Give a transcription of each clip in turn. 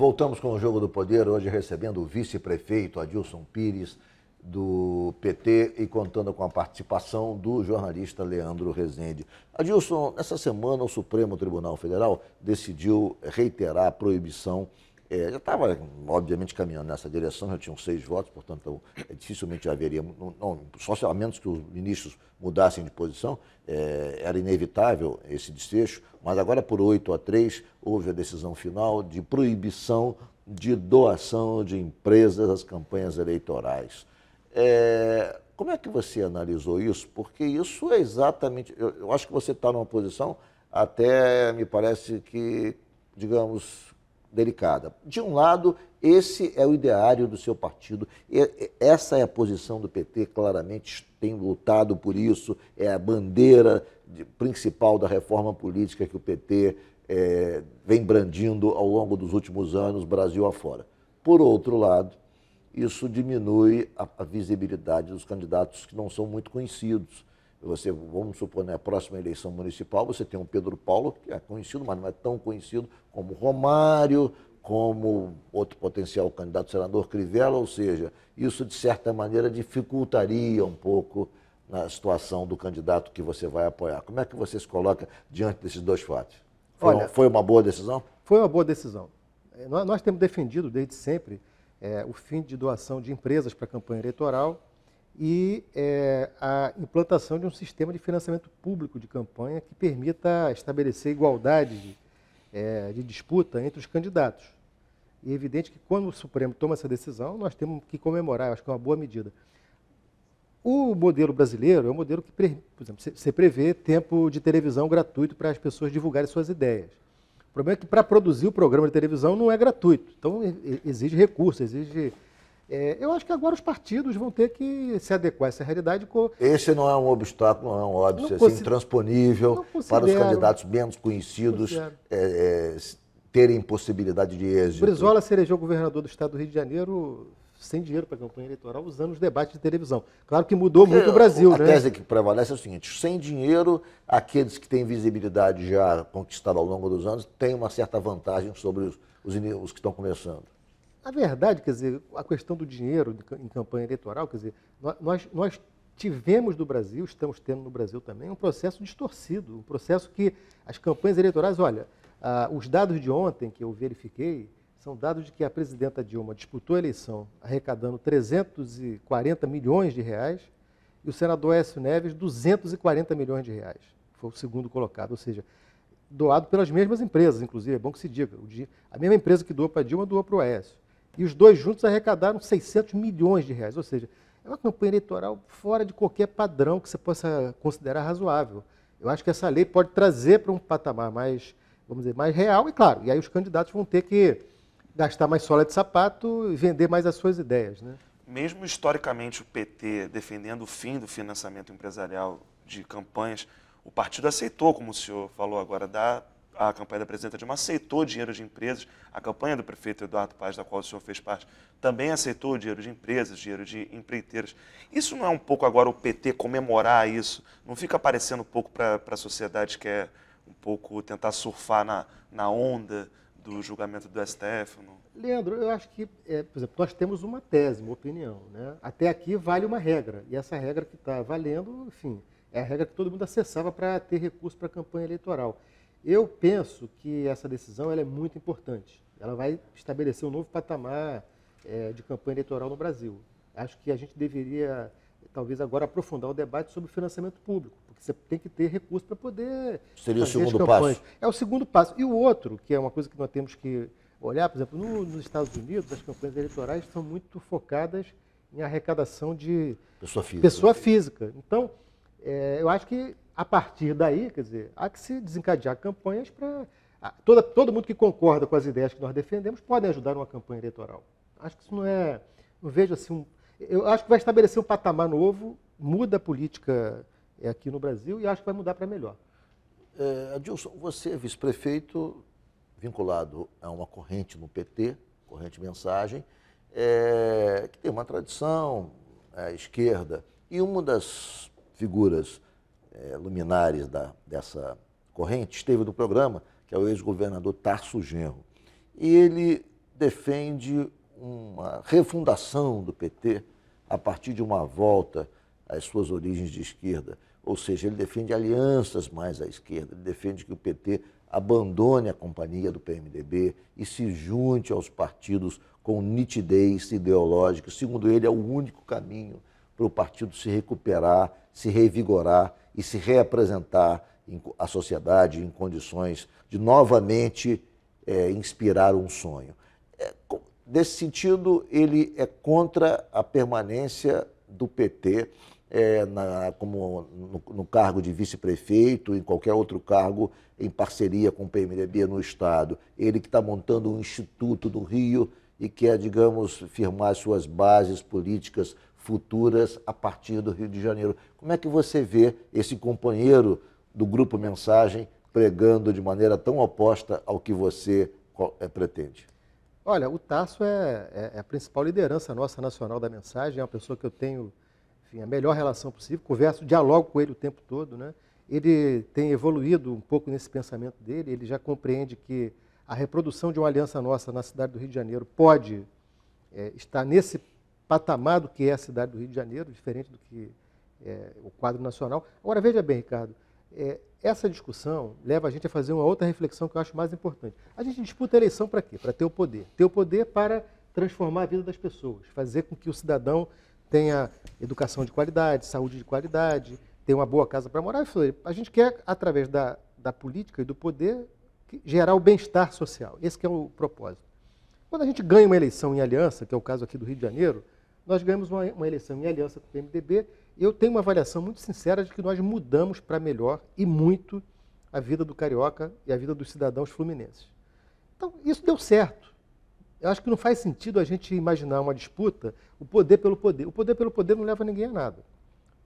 Voltamos com o Jogo do Poder, hoje recebendo o vice-prefeito Adilson Pires, do PT, e contando com a participação do jornalista Leandro Rezende. Adilson, nessa semana o Supremo Tribunal Federal decidiu reiterar a proibição é, estava, obviamente, caminhando nessa direção, já tinham seis votos, portanto, é dificilmente haveria, não, não, só a menos que os ministros mudassem de posição, é, era inevitável esse desfecho, mas agora, por 8 a 3, houve a decisão final de proibição de doação de empresas às campanhas eleitorais. É, como é que você analisou isso? Porque isso é exatamente. Eu, eu acho que você está numa posição até, me parece que, digamos, delicada. De um lado, esse é o ideário do seu partido, é, é, essa é a posição do PT, claramente tem lutado por isso, é a bandeira principal da reforma política que o PT é, vem brandindo ao longo dos últimos anos, Brasil afora. Por outro lado, isso diminui a, a visibilidade dos candidatos que não são muito conhecidos. Você, vamos supor, na né, próxima eleição municipal, você tem um Pedro Paulo, que é conhecido, mas não é tão conhecido como Romário, como outro potencial candidato senador Crivella, ou seja, isso de certa maneira dificultaria um pouco na situação do candidato que você vai apoiar. Como é que você se coloca diante desses dois fatos? Foi, Olha, foi uma boa decisão? Foi uma boa decisão. É, nós, nós temos defendido desde sempre é, o fim de doação de empresas para a campanha eleitoral e é, a implantação de um sistema de financiamento público de campanha que permita estabelecer igualdade de, é, de disputa entre os candidatos. E é evidente que quando o Supremo toma essa decisão, nós temos que comemorar, eu acho que é uma boa medida. O modelo brasileiro é um modelo que, por exemplo, você prevê tempo de televisão gratuito para as pessoas divulgarem suas ideias. O problema é que para produzir o programa de televisão não é gratuito. Então exige recursos, exige é, eu acho que agora os partidos vão ter que se adequar a essa realidade. Esse não é um obstáculo, não é um óbice é, assim, intransponível para os candidatos menos conhecidos é, é, terem possibilidade de êxito. Brizola se elegeu governador do estado do Rio de Janeiro sem dinheiro para a campanha eleitoral, usando os debates de televisão. Claro que mudou Porque é, muito o Brasil, a né? tese que prevalece é o seguinte: sem dinheiro, aqueles que têm visibilidade já conquistada ao longo dos anos têm uma certa vantagem sobre os, os, os que estão começando. A verdade, quer dizer, a questão do dinheiro em campanha eleitoral, quer dizer, nós, nós tivemos no Brasil, estamos tendo no Brasil também, um processo distorcido, um processo que as campanhas eleitorais, olha, ah, os dados de ontem que eu verifiquei são dados de que a presidenta Dilma disputou a eleição arrecadando 340 milhões de reais e o senador Aécio Neves 240 milhões de reais. Foi o segundo colocado, ou seja, doado pelas mesmas empresas, inclusive, é bom que se diga. A mesma empresa que doou para a Dilma doou para o Aécio. E os dois juntos arrecadaram 600 milhões de reais. Ou seja, é uma campanha eleitoral fora de qualquer padrão que você possa considerar razoável. Eu acho que essa lei pode trazer para um patamar mais, vamos dizer, mais real, e claro, e aí os candidatos vão ter que gastar mais sola de sapato e vender mais as suas ideias. Né? Mesmo historicamente o PT defendendo o fim do financiamento empresarial de campanhas, o partido aceitou, como o senhor falou agora, dar a campanha da presidenta Dilma aceitou dinheiro de empresas, a campanha do prefeito Eduardo Paz, da qual o senhor fez parte, também aceitou dinheiro de empresas, dinheiro de empreiteiras. Isso não é um pouco agora o PT comemorar isso? Não fica parecendo um pouco para a sociedade que é um pouco tentar surfar na, na onda do julgamento do STF? Não? Leandro, eu acho que, é, por exemplo, nós temos uma tese, uma opinião. Né? Até aqui vale uma regra, e essa regra que está valendo, enfim, é a regra que todo mundo acessava para ter recurso para a campanha eleitoral. Eu penso que essa decisão é muito importante. Ela vai estabelecer um novo patamar é, de campanha eleitoral no Brasil. Acho que a gente deveria, talvez agora, aprofundar o debate sobre o financiamento público, porque você tem que ter recursos para poder. Seria o segundo passo. É o segundo passo. E o outro, que é uma coisa que nós temos que olhar, por exemplo, no, nos Estados Unidos, as campanhas eleitorais são muito focadas em arrecadação de pessoa física. Pessoa física. Então, é, eu acho que a partir daí, quer dizer, há que se desencadear campanhas para. Toda, todo mundo que concorda com as ideias que nós defendemos pode ajudar uma campanha eleitoral. Acho que isso não é. Não vejo assim. Um, eu acho que vai estabelecer um patamar novo, muda a política é, aqui no Brasil e acho que vai mudar para melhor. É, Adilson, você é vice-prefeito vinculado a uma corrente no PT, corrente mensagem, é, que tem uma tradição é, esquerda. E uma das figuras é, luminares da, dessa corrente, esteve no programa, que é o ex-governador Tarso Genro. E ele defende uma refundação do PT a partir de uma volta às suas origens de esquerda. Ou seja, ele defende alianças mais à esquerda, ele defende que o PT abandone a companhia do PMDB e se junte aos partidos com nitidez ideológica. Segundo ele, é o único caminho para o partido se recuperar, se revigorar e se reapresentar à sociedade em condições de novamente é, inspirar um sonho. É, nesse sentido, ele é contra a permanência do PT é, na, como no, no, cargo de vice-prefeito, em qualquer outro cargo, em parceria com o PMDB no Estado. Ele que está montando um instituto no Rio e quer, digamos, firmar suas bases políticas futuras a partir do Rio de Janeiro. Como é que você vê esse companheiro do Grupo Mensagem pregando de maneira tão oposta ao que você é, pretende? Olha, o Tasso é, é, é a principal liderança nossa nacional da mensagem, é uma pessoa que eu tenho enfim, a melhor relação possível, converso, dialogo com ele o tempo todo. Né? Ele tem evoluído um pouco nesse pensamento dele, ele já compreende que a reprodução de uma aliança nossa na cidade do Rio de Janeiro pode é, estar nesse patamar do que é a cidade do Rio de Janeiro, diferente do que é o quadro nacional. Agora, veja bem, Ricardo, é, essa discussão leva a gente a fazer uma outra reflexão que eu acho mais importante. A gente disputa a eleição para quê? Para ter o poder. Ter o poder para transformar a vida das pessoas, fazer com que o cidadão tenha educação de qualidade, saúde de qualidade, tenha uma boa casa para morar. A gente quer, através da, da política e do poder, gerar o bem-estar social. Esse é o propósito. Quando a gente ganha uma eleição em aliança, que é o caso aqui do Rio de Janeiro, nós ganhamos uma, uma eleição em aliança com o PMDB. Eu tenho uma avaliação muito sincera de que nós mudamos para melhor e muito a vida do carioca e a vida dos cidadãos fluminenses. Então, isso deu certo. Eu acho que não faz sentido a gente imaginar uma disputa, o poder pelo poder. O poder pelo poder não leva ninguém a nada.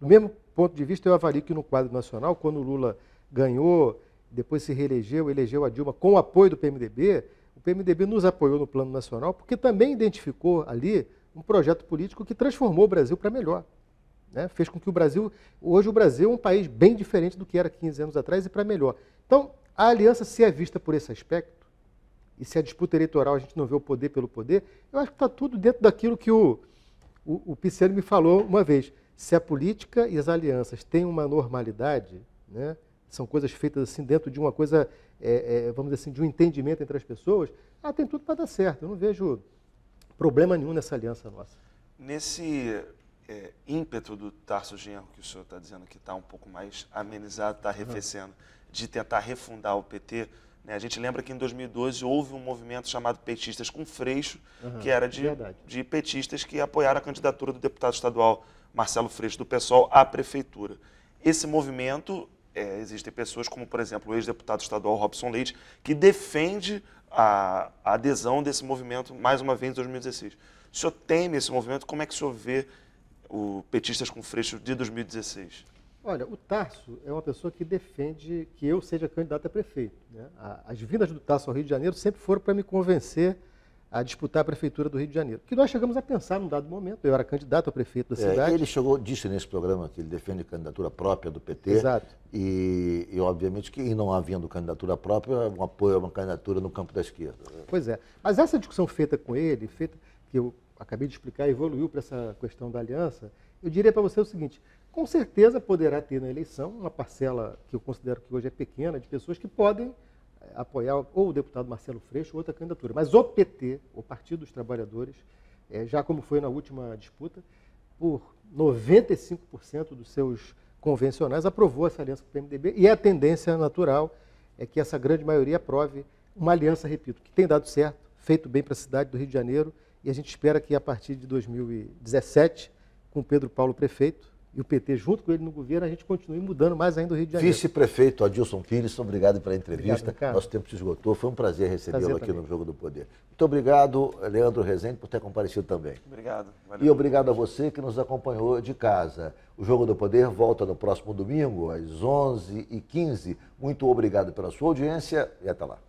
Do mesmo ponto de vista, eu avalio que no quadro nacional, quando o Lula ganhou, depois se reelegeu, elegeu a Dilma com o apoio do PMDB, o PMDB nos apoiou no plano nacional, porque também identificou ali um projeto político que transformou o Brasil para melhor. Né? Fez com que o Brasil, hoje o Brasil é um país bem diferente do que era 15 anos atrás e para melhor. Então, a aliança, se é vista por esse aspecto, e se a é disputa eleitoral a gente não vê o poder pelo poder, eu acho que está tudo dentro daquilo que o, o, o Pisciano me falou uma vez. Se a política e as alianças têm uma normalidade, né, são coisas feitas assim dentro de uma coisa, é, é, vamos dizer assim, de um entendimento entre as pessoas, ah, tem tudo para dar certo. Eu não vejo problema nenhum nessa aliança nossa. Nesse é, ímpeto do Tarso Genro, que o senhor está dizendo que está um pouco mais amenizado, está arrefecendo, uhum. de tentar refundar o PT, né? a gente lembra que em 2012 houve um movimento chamado Petistas com Freixo, uhum, que era de, de petistas que apoiaram a candidatura do deputado estadual Marcelo Freixo, do PSOL, à prefeitura. Esse movimento é, existem pessoas como, por exemplo, o ex-deputado estadual Robson Leite, que defende a, a adesão desse movimento mais uma vez em 2016. O senhor teme esse movimento? Como é que o senhor vê o Petistas com Freixo de 2016? Olha, o Tarso é uma pessoa que defende que eu seja candidato a prefeito. Né? As vindas do Tarso ao Rio de Janeiro sempre foram para me convencer a disputar a prefeitura do Rio de Janeiro. Que nós chegamos a pensar num dado momento, eu era candidato a prefeito da é, cidade. É, ele chegou, disse nesse programa que ele defende candidatura própria do PT. Exato. E, e obviamente que não havendo candidatura própria, um apoio a uma candidatura no campo da esquerda. Né? Pois é. Mas essa discussão feita com ele, feita que eu acabei de explicar, evoluiu para essa questão da aliança, eu diria para você o seguinte, com certeza poderá ter na eleição uma parcela que eu considero que hoje é pequena de pessoas que podem apoiar ou o deputado Marcelo Freixo ou outra candidatura. Mas o PT, o Partido dos Trabalhadores, é, já como foi na última disputa, por 95% dos seus convencionais aprovou essa aliança com o PMDB e a tendência natural é que essa grande maioria aprove uma aliança, repito, que tem dado certo, feito bem para a cidade do Rio de Janeiro e a gente espera que a partir de 2017, com Pedro Paulo prefeito, e o PT junto com ele no governo, a gente continue mudando mais ainda o Rio de Janeiro. Vice-prefeito Adilson Pires, obrigado pela entrevista. Obrigado, Nosso tempo se esgotou. Foi um prazer recebê-lo aqui também. no Jogo do Poder. Muito obrigado, Leandro Rezende, por ter comparecido também. Obrigado. Valeu. E obrigado a você que nos acompanhou de casa. O Jogo do Poder volta no próximo domingo, às 11h15. Muito obrigado pela sua audiência e até lá.